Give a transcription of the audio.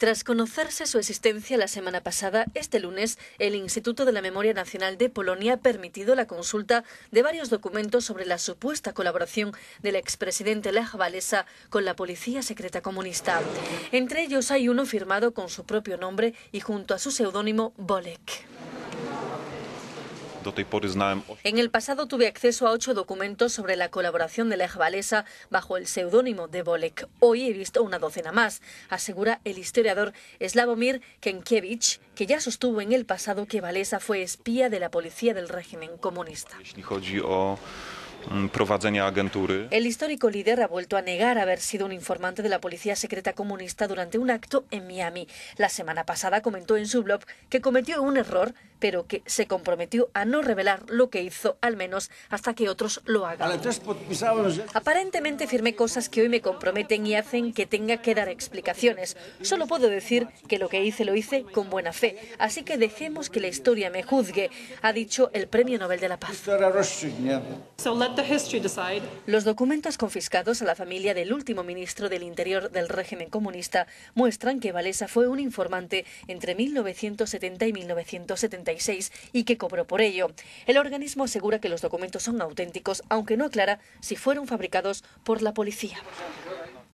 Tras conocerse su existencia la semana pasada, este lunes, el Instituto de la Memoria Nacional de Polonia ha permitido la consulta de varios documentos sobre la supuesta colaboración del expresidente Lech Walesa con la policía secreta comunista. Entre ellos hay uno firmado con su propio nombre y junto a su seudónimo Bolek. En el pasado tuve acceso a ocho documentos sobre la colaboración de Lech Walesa bajo el seudónimo de Bolek. Hoy he visto una docena más, asegura el historiador Slavomir Kenkevich, que ya sostuvo en el pasado que Valesa fue espía de la policía del régimen comunista. Mm, el histórico líder ha vuelto a negar haber sido un informante de la policía secreta comunista durante un acto en Miami. La semana pasada comentó en su blog que cometió un error, pero que se comprometió a no revelar lo que hizo, al menos hasta que otros lo hagan. Aparentemente firmé cosas que hoy me comprometen y hacen que tenga que dar explicaciones. Solo puedo decir que lo que hice lo hice con buena fe, así que dejemos que la historia me juzgue, ha dicho el Premio Nobel de la Paz. Los documentos confiscados a la familia del último ministro del Interior del régimen comunista muestran que Valesa fue un informante entre 1970 y 1976 y que cobró por ello. El organismo asegura que los documentos son auténticos, aunque no aclara si fueron fabricados por la policía.